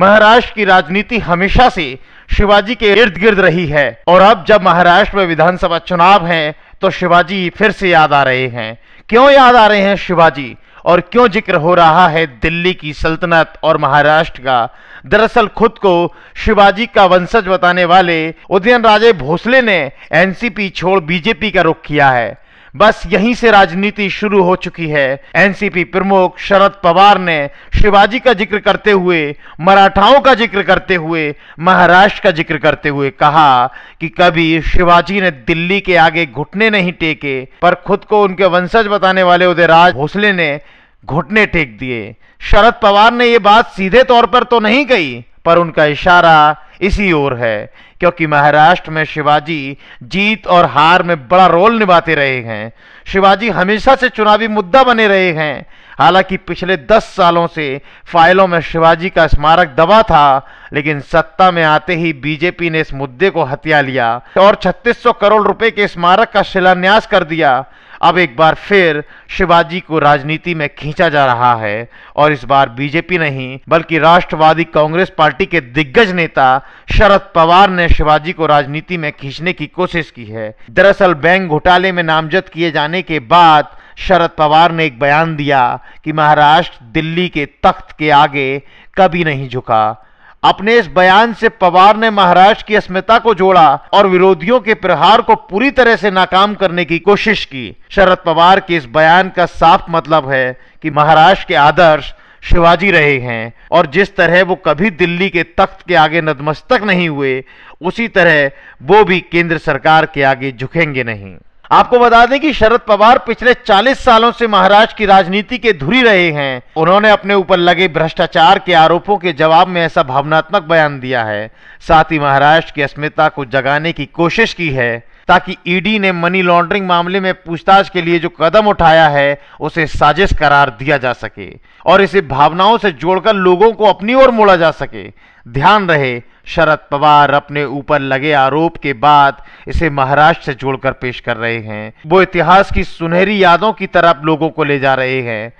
महाराष्ट्र की राजनीति हमेशा से शिवाजी के इर्द गिर्द रही है और अब जब महाराष्ट्र में विधानसभा चुनाव हैं तो शिवाजी फिर से याद आ रहे हैं क्यों याद आ रहे हैं शिवाजी और क्यों जिक्र हो रहा है दिल्ली की सल्तनत और महाराष्ट्र का दरअसल खुद को शिवाजी का वंशज बताने वाले उदयन राजे भोसले ने एनसीपी छोड़ बीजेपी का रुख किया है बस यहीं से राजनीति शुरू हो चुकी है एनसीपी प्रमुख शरद पवार ने शिवाजी का जिक्र करते हुए मराठाओं का जिक्र करते हुए महाराष्ट्र का जिक्र करते हुए कहा कि कभी शिवाजी ने दिल्ली के आगे घुटने नहीं टेके पर खुद को उनके वंशज बताने वाले उदय राज भोसले ने घुटने टेक दिए शरद पवार ने यह बात सीधे तौर पर तो नहीं कही पर उनका इशारा इसी ओर है क्योंकि महाराष्ट्र में शिवाजी जीत और हार में बड़ा रोल निभाते रहे हैं शिवाजी हमेशा से चुनावी मुद्दा बने रहे हैं हालांकि पिछले 10 सालों से फाइलों में शिवाजी का स्मारक दबा था लेकिन सत्ता में आते ही बीजेपी ने इस मुद्दे को हत्या लिया और 3600 करोड़ रुपए के स्मारक का शिलान्यास कर दिया अब एक बार फिर शिवाजी को राजनीति में खींचा जा रहा है और इस बार बीजेपी नहीं बल्कि राष्ट्रवादी कांग्रेस पार्टी के दिग्गज नेता शरद पवार ने शिवाजी को राजनीति में खींचने की कोशिश की है दरअसल बैंक घोटाले में नामजद किए जाने के बाद शरद पवार ने एक बयान दिया कि महाराष्ट्र दिल्ली के तख्त के आगे कभी नहीं झुका अपने इस बयान से पवार ने महाराष्ट्र की अस्मिता को जोड़ा और विरोधियों के प्रहार को पूरी तरह से नाकाम करने की कोशिश की शरद पवार के इस बयान का साफ मतलब है कि महाराष्ट्र के आदर्श शिवाजी रहे हैं और जिस तरह वो कभी दिल्ली के तख्त के आगे नतमस्तक नहीं हुए उसी तरह वो भी केंद्र सरकार के आगे झुकेंगे नहीं आपको बता दें कि शरद पवार पिछले 40 सालों से महाराष्ट्र की राजनीति के धुरी रहे हैं उन्होंने अपने ऊपर लगे भ्रष्टाचार के आरोपों के जवाब में ऐसा भावनात्मक बयान दिया है साथ ही महाराष्ट्र की अस्मिता को जगाने की कोशिश की है ताकि ईडी ने मनी लॉन्ड्रिंग मामले में पूछताछ के लिए जो कदम उठाया है उसे साजिश करार दिया जा सके और इसे भावनाओं से जोड़कर लोगों को अपनी ओर मोड़ा जा सके ध्यान रहे शरद पवार अपने ऊपर लगे आरोप के बाद इसे महाराष्ट्र से जोड़कर पेश कर रहे हैं वो इतिहास की सुनहरी यादों की तरफ लोगों को ले जा रहे हैं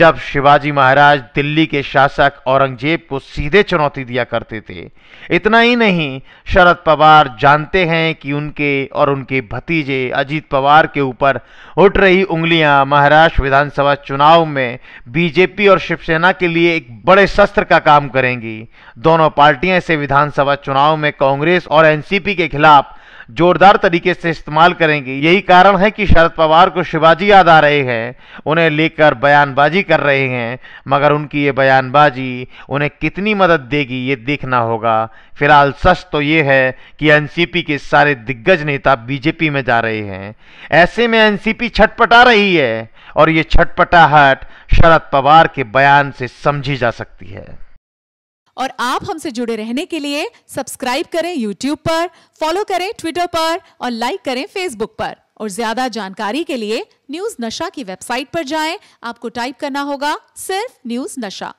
जब शिवाजी महाराज दिल्ली के शासक औरंगजेब को सीधे चुनौती दिया करते थे इतना ही नहीं शरद पवार जानते हैं कि उनके और उनके भतीजे अजीत पवार के ऊपर उठ रही उंगलियां महाराष्ट्र विधानसभा चुनाव में बीजेपी और शिवसेना के लिए एक बड़े शस्त्र का काम करेंगी दोनों पार्टियां इसे विधान विधानसभा चुनाव में कांग्रेस और एनसीपी के खिलाफ जोरदार तरीके से इस्तेमाल करेंगे यही कारण है कि शरद पवार को शिवाजी याद आ रहे हैं उन्हें लेकर बयानबाजी कर रहे हैं मगर उनकी ये बयानबाजी उन्हें कितनी मदद देगी ये देखना होगा फिलहाल सच तो ये है कि एनसीपी के सारे दिग्गज नेता बीजेपी में जा रहे हैं ऐसे में एनसीपी छटपटा रही है और ये छटपटाहट शरद पवार के बयान से समझी जा सकती है और आप हमसे जुड़े रहने के लिए सब्सक्राइब करें यूट्यूब पर फॉलो करें ट्विटर पर और लाइक करें फेसबुक पर और ज्यादा जानकारी के लिए न्यूज नशा की वेबसाइट पर जाएं। आपको टाइप करना होगा सिर्फ न्यूज नशा